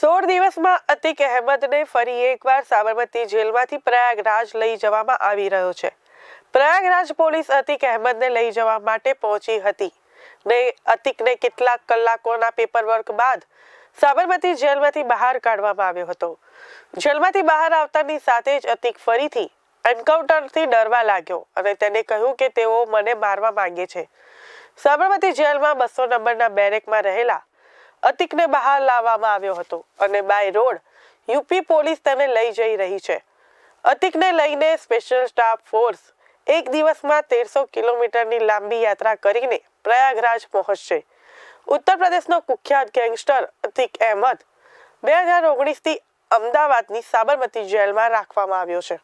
સોળ દિવસમાં અતિક અહેમદને ફરી એકવાર સાબરમતી જેલમાંથી પ્રયાગરાજ લઈ જવામાં આવી રહ્યો છે પ્રયાગરાજ પોલીસ અતિક અહેમદને લઈ જવા માટે પહોંચી હતી ને અતિકને કેટલાક કલાકોના પેપરવર્ક બાદ સાબરમતી જેલમાંથી બહાર કાઢવામાં આવ્યો હતો જેલમાંથી બહાર આવતાની સાથે જ અતિક ફરીથી એન્કાઉન્ટરથી ડરવા લાગ્યો અને તેને કહ્યું કે તેઓ મને મારવા માંગે છે સાબરમતી જેલમાં બસો નંબરના બેરેકમાં રહેલા અતિકને બહાર લાવવામાં આવ્યો હતો અને બાય રોડ યુપી પોલીસ તેને લઈ જઈ રહી છે અતિકને લઈને સ્પેશિયલ સ્ટાફ ફોર્સ એક દિવસમાં તેરસો કિલોમીટરની લાંબી યાત્રા કરીને પ્રયાગરાજ પહોંચશે ઉત્તર પ્રદેશનો કુખ્યાત ગેંગસ્ટર અતિક અહેમદ બે હજાર ઓગણીસથી અમદાવાદની સાબરમતી જેલમાં રાખવામાં આવ્યો છે